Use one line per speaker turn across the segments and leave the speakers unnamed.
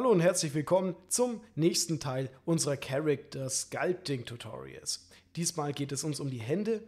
Hallo und herzlich willkommen zum nächsten Teil unserer Character Sculpting Tutorials. Diesmal geht es uns um die Hände,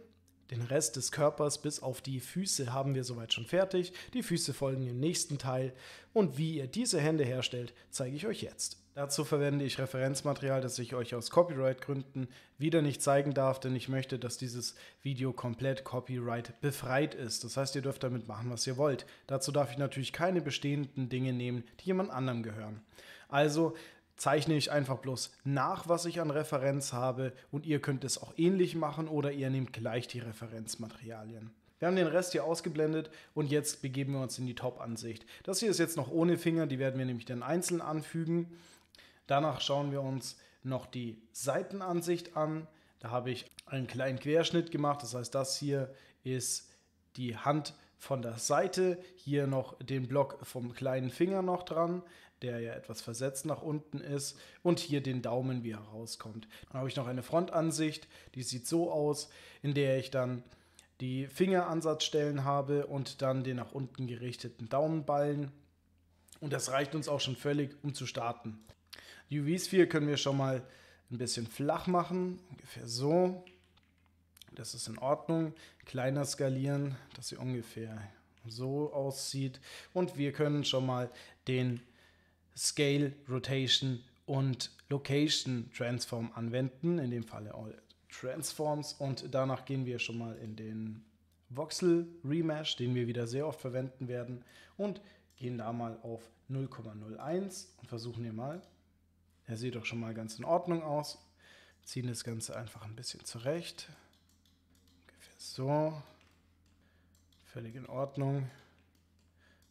den Rest des Körpers bis auf die Füße haben wir soweit schon fertig. Die Füße folgen im nächsten Teil und wie ihr diese Hände herstellt, zeige ich euch jetzt. Dazu verwende ich Referenzmaterial, das ich euch aus Copyright-Gründen wieder nicht zeigen darf, denn ich möchte, dass dieses Video komplett Copyright befreit ist. Das heißt, ihr dürft damit machen, was ihr wollt. Dazu darf ich natürlich keine bestehenden Dinge nehmen, die jemand anderem gehören. Also zeichne ich einfach bloß nach, was ich an Referenz habe und ihr könnt es auch ähnlich machen oder ihr nehmt gleich die Referenzmaterialien. Wir haben den Rest hier ausgeblendet und jetzt begeben wir uns in die Top-Ansicht. Das hier ist jetzt noch ohne Finger, die werden wir nämlich dann einzeln anfügen. Danach schauen wir uns noch die Seitenansicht an. Da habe ich einen kleinen Querschnitt gemacht. Das heißt, das hier ist die Hand von der Seite. Hier noch den Block vom kleinen Finger noch dran, der ja etwas versetzt nach unten ist. Und hier den Daumen, wie er rauskommt. Dann habe ich noch eine Frontansicht. Die sieht so aus, in der ich dann die Fingeransatzstellen habe und dann den nach unten gerichteten Daumenballen. Und das reicht uns auch schon völlig, um zu starten. UV-Sphere können wir schon mal ein bisschen flach machen, ungefähr so. Das ist in Ordnung. Kleiner skalieren, dass sie ungefähr so aussieht. Und wir können schon mal den Scale, Rotation und Location Transform anwenden, in dem Falle All Transforms. Und danach gehen wir schon mal in den Voxel Remesh, den wir wieder sehr oft verwenden werden. Und gehen da mal auf 0,01 und versuchen hier mal er sieht doch schon mal ganz in Ordnung aus. Ziehen das Ganze einfach ein bisschen zurecht. Ungefähr so. Völlig in Ordnung.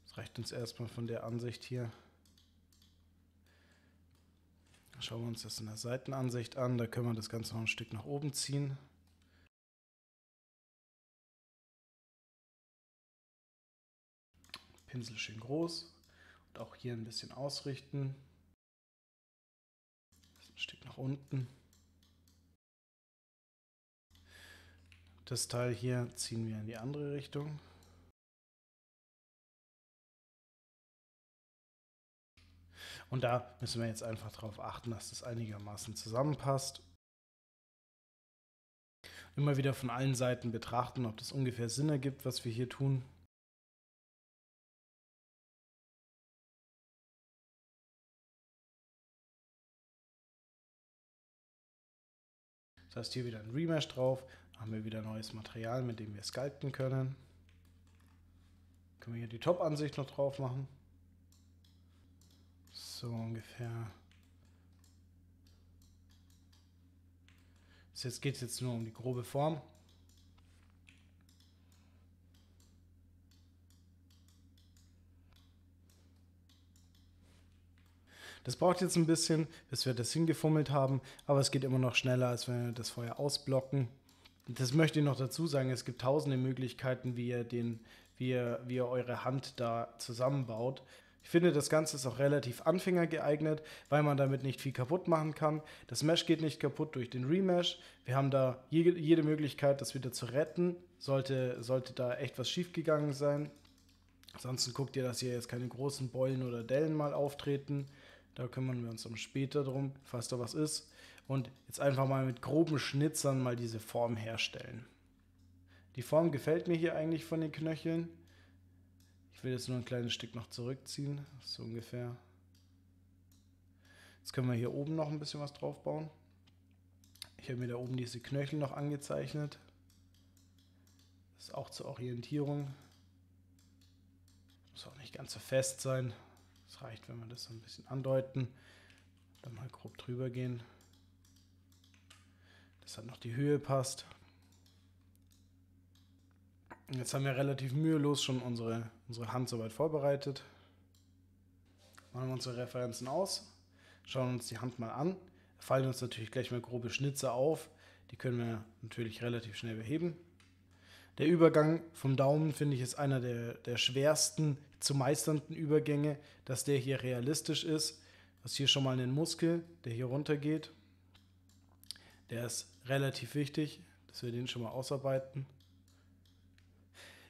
Das reicht uns erstmal von der Ansicht hier. Schauen wir uns das in der Seitenansicht an. Da können wir das Ganze noch ein Stück nach oben ziehen. Pinsel schön groß und auch hier ein bisschen ausrichten. Stück nach unten. Das Teil hier ziehen wir in die andere Richtung. Und da müssen wir jetzt einfach darauf achten, dass das einigermaßen zusammenpasst. Immer wieder von allen Seiten betrachten, ob das ungefähr Sinn ergibt, was wir hier tun. Das heißt, hier wieder ein Remesh drauf, haben wir wieder neues Material, mit dem wir sculpten können. Können wir hier die Top-Ansicht noch drauf machen. So ungefähr. Jetzt geht es jetzt nur um die grobe Form. Das braucht jetzt ein bisschen, bis wir das hingefummelt haben, aber es geht immer noch schneller, als wenn wir das Feuer ausblocken. Das möchte ich noch dazu sagen, es gibt tausende Möglichkeiten, wie ihr, den, wie ihr, wie ihr eure Hand da zusammenbaut. Ich finde, das Ganze ist auch relativ anfängergeeignet, weil man damit nicht viel kaputt machen kann. Das Mesh geht nicht kaputt durch den Remesh. Wir haben da jede Möglichkeit, das wieder zu retten. Sollte, sollte da echt was schiefgegangen sein. Ansonsten guckt ihr, dass hier jetzt keine großen Beulen oder Dellen mal auftreten. Da kümmern wir uns um später drum, falls da was ist. Und jetzt einfach mal mit groben Schnitzern mal diese Form herstellen. Die Form gefällt mir hier eigentlich von den Knöcheln. Ich will jetzt nur ein kleines Stück noch zurückziehen, so ungefähr. Jetzt können wir hier oben noch ein bisschen was drauf bauen. Ich habe mir da oben diese Knöchel noch angezeichnet. Das ist auch zur Orientierung. Muss auch nicht ganz so fest sein. Es reicht, wenn wir das so ein bisschen andeuten. Dann mal grob drüber gehen. Dass dann noch die Höhe passt. Jetzt haben wir relativ mühelos schon unsere, unsere Hand soweit vorbereitet. Machen wir unsere Referenzen aus, schauen uns die Hand mal an. fallen uns natürlich gleich mal grobe Schnitze auf. Die können wir natürlich relativ schnell beheben. Der Übergang vom Daumen, finde ich, ist einer der, der schwersten zu meisternden Übergänge, dass der hier realistisch ist. Das hier schon mal einen Muskel, der hier runter geht. Der ist relativ wichtig, dass wir den schon mal ausarbeiten.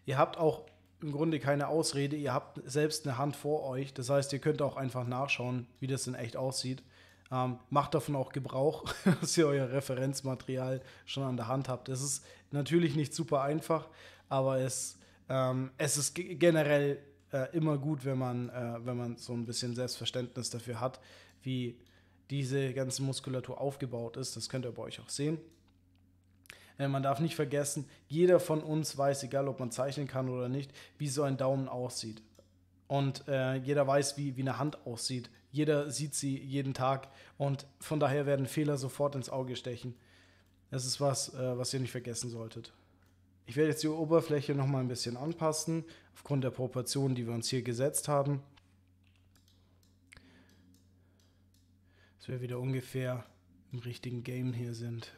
Ihr habt auch im Grunde keine Ausrede, ihr habt selbst eine Hand vor euch. Das heißt, ihr könnt auch einfach nachschauen, wie das denn echt aussieht. Ähm, macht davon auch Gebrauch, dass ihr euer Referenzmaterial schon an der Hand habt. Es ist natürlich nicht super einfach, aber es, ähm, es ist generell äh, immer gut, wenn man, äh, wenn man so ein bisschen Selbstverständnis dafür hat, wie diese ganze Muskulatur aufgebaut ist. Das könnt ihr bei euch auch sehen. Äh, man darf nicht vergessen, jeder von uns weiß, egal ob man zeichnen kann oder nicht, wie so ein Daumen aussieht und äh, jeder weiß, wie, wie eine Hand aussieht. Jeder sieht sie jeden Tag und von daher werden Fehler sofort ins Auge stechen. Das ist was, äh, was ihr nicht vergessen solltet. Ich werde jetzt die Oberfläche nochmal ein bisschen anpassen, aufgrund der Proportionen, die wir uns hier gesetzt haben. Dass wir wieder ungefähr im richtigen Game hier sind.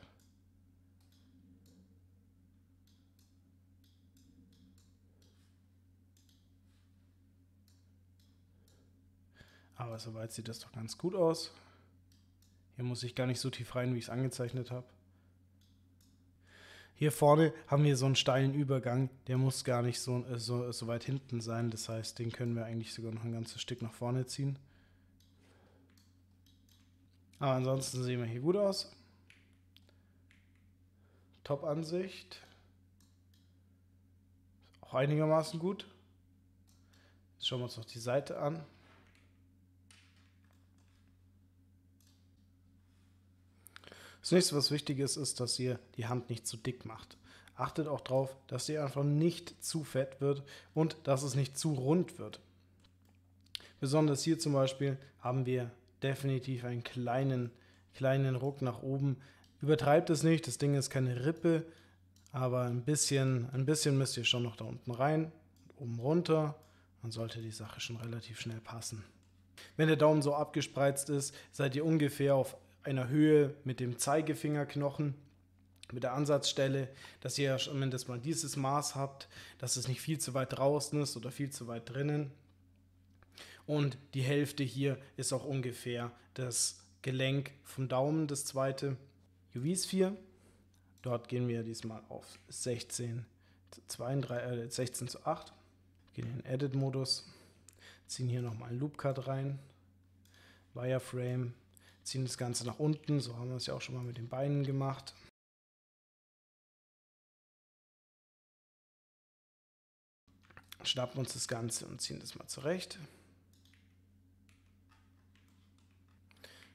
Aber soweit sieht das doch ganz gut aus. Hier muss ich gar nicht so tief rein, wie ich es angezeichnet habe. Hier vorne haben wir so einen steilen Übergang, der muss gar nicht so, äh, so, so weit hinten sein. Das heißt, den können wir eigentlich sogar noch ein ganzes Stück nach vorne ziehen. Aber ansonsten sehen wir hier gut aus. Top-Ansicht. Auch einigermaßen gut. Jetzt schauen wir uns noch die Seite an. Das nächste, was wichtig ist, ist, dass ihr die Hand nicht zu dick macht. Achtet auch darauf, dass sie einfach nicht zu fett wird und dass es nicht zu rund wird. Besonders hier zum Beispiel haben wir definitiv einen kleinen, kleinen Ruck nach oben. Übertreibt es nicht, das Ding ist keine Rippe, aber ein bisschen, ein bisschen müsst ihr schon noch da unten rein, oben runter, dann sollte die Sache schon relativ schnell passen. Wenn der Daumen so abgespreizt ist, seid ihr ungefähr auf einer Höhe mit dem Zeigefingerknochen, mit der Ansatzstelle, dass ihr ja zumindest mal dieses Maß habt, dass es nicht viel zu weit draußen ist oder viel zu weit drinnen. Und die Hälfte hier ist auch ungefähr das Gelenk vom Daumen, das zweite Juvisvier. Dort gehen wir diesmal auf 16 zu, 32, äh, 16 zu 8. Gehen in den Edit-Modus, ziehen hier nochmal einen Loop-Cut rein, Wireframe, ziehen das Ganze nach unten. So haben wir es ja auch schon mal mit den Beinen gemacht. Schnappen uns das Ganze und ziehen das mal zurecht.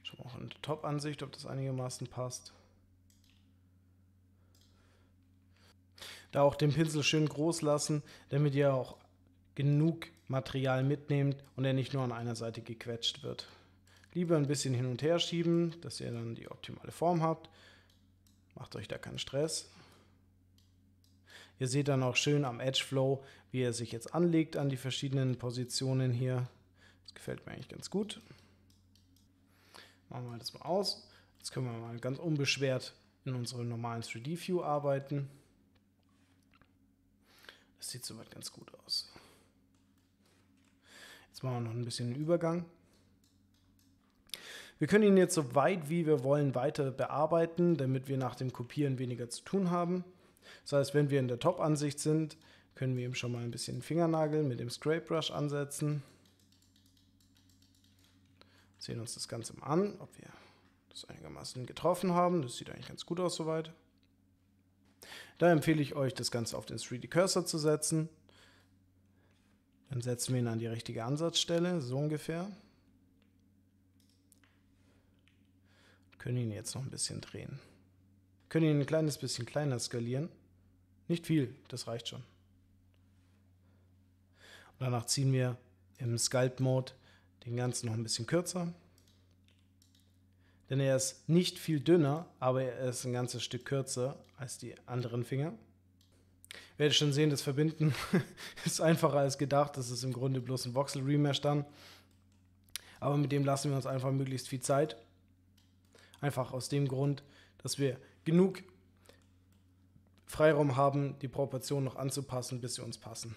Schauen wir auch in der Top-Ansicht, ob das einigermaßen passt. Da auch den Pinsel schön groß lassen, damit ihr auch genug Material mitnehmt und er nicht nur an einer Seite gequetscht wird. Lieber ein bisschen hin und her schieben, dass ihr dann die optimale Form habt. Macht euch da keinen Stress. Ihr seht dann auch schön am Edge Flow, wie er sich jetzt anlegt an die verschiedenen Positionen hier. Das gefällt mir eigentlich ganz gut. Machen wir das mal aus. Jetzt können wir mal ganz unbeschwert in unserem normalen 3D-View arbeiten. Das sieht soweit ganz gut aus. Jetzt machen wir noch ein bisschen den Übergang. Wir können ihn jetzt so weit wie wir wollen weiter bearbeiten, damit wir nach dem Kopieren weniger zu tun haben. Das heißt, wenn wir in der Top-Ansicht sind, können wir ihm schon mal ein bisschen Fingernagel mit dem Scrape Brush ansetzen. Sehen uns das Ganze mal an, ob wir das einigermaßen getroffen haben. Das sieht eigentlich ganz gut aus soweit. Da empfehle ich euch, das Ganze auf den 3D Cursor zu setzen. Dann setzen wir ihn an die richtige Ansatzstelle, so ungefähr. Können ihn jetzt noch ein bisschen drehen. Können ihn ein kleines bisschen kleiner skalieren. Nicht viel, das reicht schon. Und danach ziehen wir im Sculpt Mode den ganzen noch ein bisschen kürzer. Denn er ist nicht viel dünner, aber er ist ein ganzes Stück kürzer als die anderen Finger. Werdet schon sehen, das Verbinden ist einfacher als gedacht. Das ist im Grunde bloß ein Voxel remesh dann. Aber mit dem lassen wir uns einfach möglichst viel Zeit. Einfach aus dem Grund, dass wir genug Freiraum haben, die Proportion noch anzupassen, bis sie uns passen.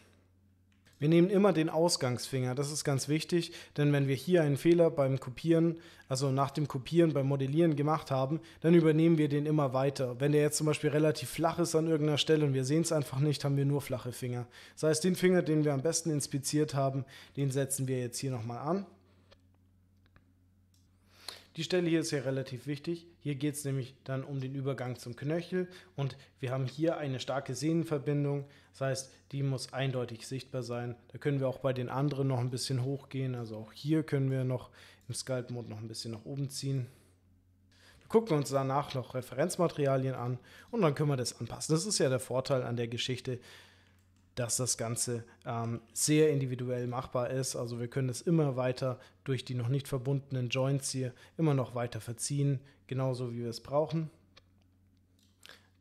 Wir nehmen immer den Ausgangsfinger, das ist ganz wichtig, denn wenn wir hier einen Fehler beim Kopieren, also nach dem Kopieren beim Modellieren gemacht haben, dann übernehmen wir den immer weiter. Wenn der jetzt zum Beispiel relativ flach ist an irgendeiner Stelle und wir sehen es einfach nicht, haben wir nur flache Finger. Das heißt, den Finger, den wir am besten inspiziert haben, den setzen wir jetzt hier nochmal an. Die Stelle hier ist ja relativ wichtig. Hier geht es nämlich dann um den Übergang zum Knöchel und wir haben hier eine starke Sehnenverbindung. Das heißt, die muss eindeutig sichtbar sein. Da können wir auch bei den anderen noch ein bisschen hochgehen. Also auch hier können wir noch im Sculpt-Mode noch ein bisschen nach oben ziehen. Wir gucken uns danach noch Referenzmaterialien an und dann können wir das anpassen. Das ist ja der Vorteil an der Geschichte dass das Ganze ähm, sehr individuell machbar ist. Also wir können es immer weiter durch die noch nicht verbundenen Joints hier immer noch weiter verziehen, genauso wie wir es brauchen.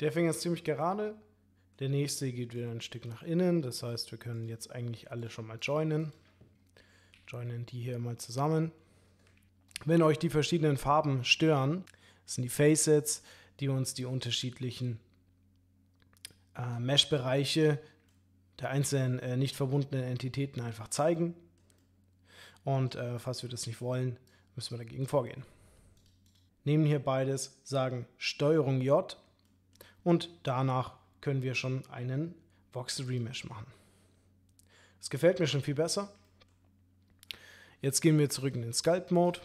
Der Finger ist ziemlich gerade. Der nächste geht wieder ein Stück nach innen. Das heißt, wir können jetzt eigentlich alle schon mal joinen. Joinen die hier mal zusammen. Wenn euch die verschiedenen Farben stören, das sind die Facets, die uns die unterschiedlichen äh, Mesh-Bereiche der einzelnen äh, nicht verbundenen Entitäten einfach zeigen. Und äh, falls wir das nicht wollen, müssen wir dagegen vorgehen. Nehmen hier beides, sagen Steuerung J und danach können wir schon einen Voxel Remesh machen. Das gefällt mir schon viel besser. Jetzt gehen wir zurück in den Sculpt Mode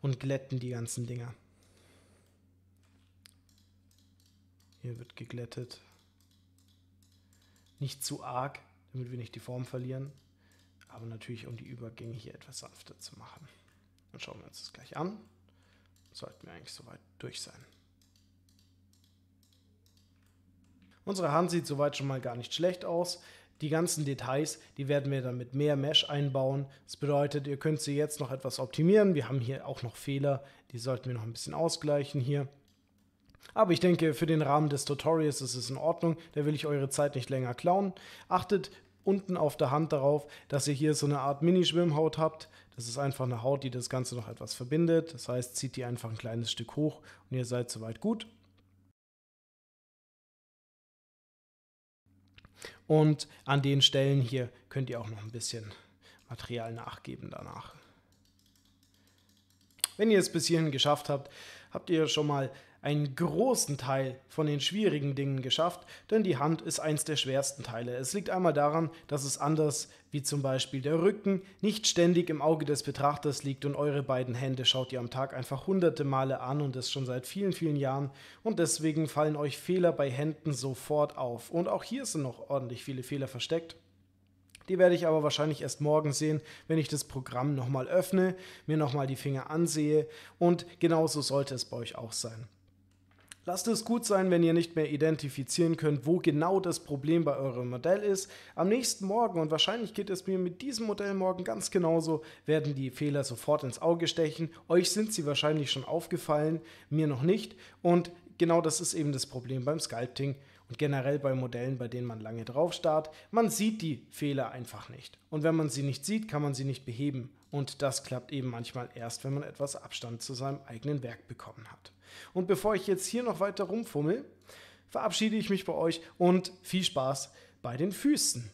und glätten die ganzen Dinger. Hier wird geglättet. Nicht zu arg, damit wir nicht die Form verlieren, aber natürlich, um die Übergänge hier etwas sanfter zu machen. Dann schauen wir uns das gleich an. Sollten wir eigentlich soweit durch sein. Unsere Hand sieht soweit schon mal gar nicht schlecht aus. Die ganzen Details, die werden wir dann mit mehr Mesh einbauen. Das bedeutet, ihr könnt sie jetzt noch etwas optimieren. Wir haben hier auch noch Fehler, die sollten wir noch ein bisschen ausgleichen hier. Aber ich denke, für den Rahmen des Tutorials ist es in Ordnung. Da will ich eure Zeit nicht länger klauen. Achtet unten auf der Hand darauf, dass ihr hier so eine Art Mini-Schwimmhaut habt. Das ist einfach eine Haut, die das Ganze noch etwas verbindet. Das heißt, zieht die einfach ein kleines Stück hoch und ihr seid soweit gut. Und an den Stellen hier könnt ihr auch noch ein bisschen Material nachgeben danach. Wenn ihr es bis hierhin geschafft habt, habt ihr schon mal einen großen Teil von den schwierigen Dingen geschafft, denn die Hand ist eins der schwersten Teile. Es liegt einmal daran, dass es anders wie zum Beispiel der Rücken nicht ständig im Auge des Betrachters liegt und eure beiden Hände schaut ihr am Tag einfach hunderte Male an und das schon seit vielen, vielen Jahren und deswegen fallen euch Fehler bei Händen sofort auf. Und auch hier sind noch ordentlich viele Fehler versteckt. Die werde ich aber wahrscheinlich erst morgen sehen, wenn ich das Programm nochmal öffne, mir nochmal die Finger ansehe und genauso sollte es bei euch auch sein. Lasst es gut sein, wenn ihr nicht mehr identifizieren könnt, wo genau das Problem bei eurem Modell ist. Am nächsten Morgen, und wahrscheinlich geht es mir mit diesem Modell morgen ganz genauso, werden die Fehler sofort ins Auge stechen. Euch sind sie wahrscheinlich schon aufgefallen, mir noch nicht. Und genau das ist eben das Problem beim Sculpting generell bei Modellen, bei denen man lange drauf starrt. Man sieht die Fehler einfach nicht. Und wenn man sie nicht sieht, kann man sie nicht beheben. Und das klappt eben manchmal erst, wenn man etwas Abstand zu seinem eigenen Werk bekommen hat. Und bevor ich jetzt hier noch weiter rumfummel, verabschiede ich mich bei euch und viel Spaß bei den Füßen.